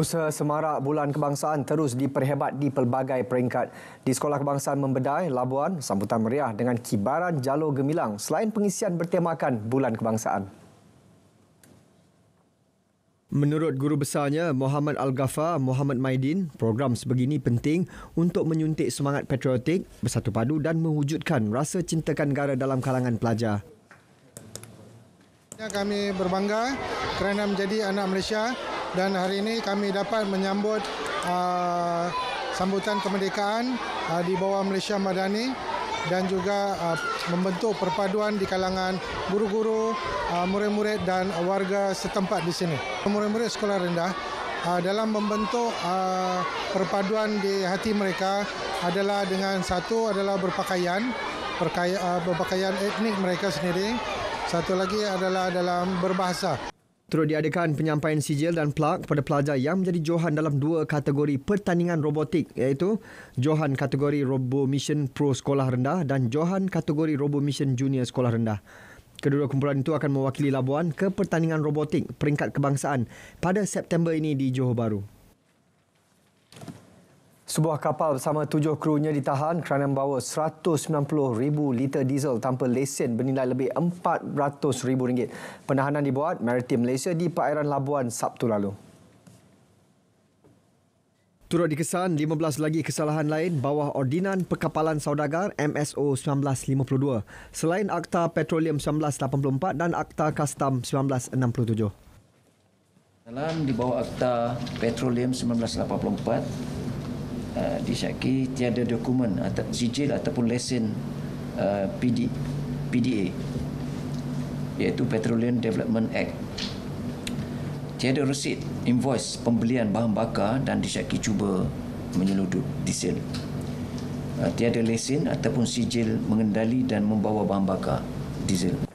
Usaha semarak bulan kebangsaan terus diperhebat di pelbagai peringkat. Di Sekolah Kebangsaan Membedai, Labuan, sambutan meriah dengan kibaran jalur gemilang selain pengisian bertemakan bulan kebangsaan. Menurut guru besarnya, Muhammad Al-Ghafa, Muhammad Maidin, program sebegini penting untuk menyuntik semangat patriotik, bersatu padu dan mewujudkan rasa cintakan negara dalam kalangan pelajar. Kami berbangga kerana menjadi anak Malaysia dan hari ini kami dapat menyambut uh, sambutan kemerdekaan uh, di bawah Malaysia Madani dan juga uh, membentuk perpaduan di kalangan guru-guru, uh, murid-murid dan warga setempat di sini. Murid-murid sekolah rendah uh, dalam membentuk uh, perpaduan di hati mereka adalah dengan satu adalah berpakaian, perkaya, uh, berpakaian etnik mereka sendiri, satu lagi adalah dalam berbahasa. Terus diadakan penyampaian sijil dan plak kepada pelajar yang menjadi johan dalam dua kategori pertandingan robotik iaitu johan kategori Robo Mission Pro Sekolah Rendah dan johan kategori Robo Mission Junior Sekolah Rendah. Kedua kumpulan itu akan mewakili Labuan ke pertandingan robotik peringkat kebangsaan pada September ini di Johor Bahru. Sebuah kapal bersama tujuh krunya ditahan kerana membawa 190,000 liter diesel tanpa lesen bernilai lebih RM400,000. Penahanan dibuat Maritime Malaysia di perairan Labuan Sabtu lalu. Turut dikesan 15 lagi kesalahan lain bawah Ordinan Perkapalan Saudagar MSO 1952 selain Akta Petroleum 1984 dan Akta Kastam 1967 dalam di bawah akta petroleum 1984 Eh, disyaki tiada dokumen atau sijil ataupun lesen uh, eh, PD, PDA iaitu Petroleum Development Act. Tiada resit invoice pembelian bahan bakar dan disyaki cuba menyeludup diesel. Uh, tiada lesen ataupun sijil mengendali dan membawa bahan bakar diesel.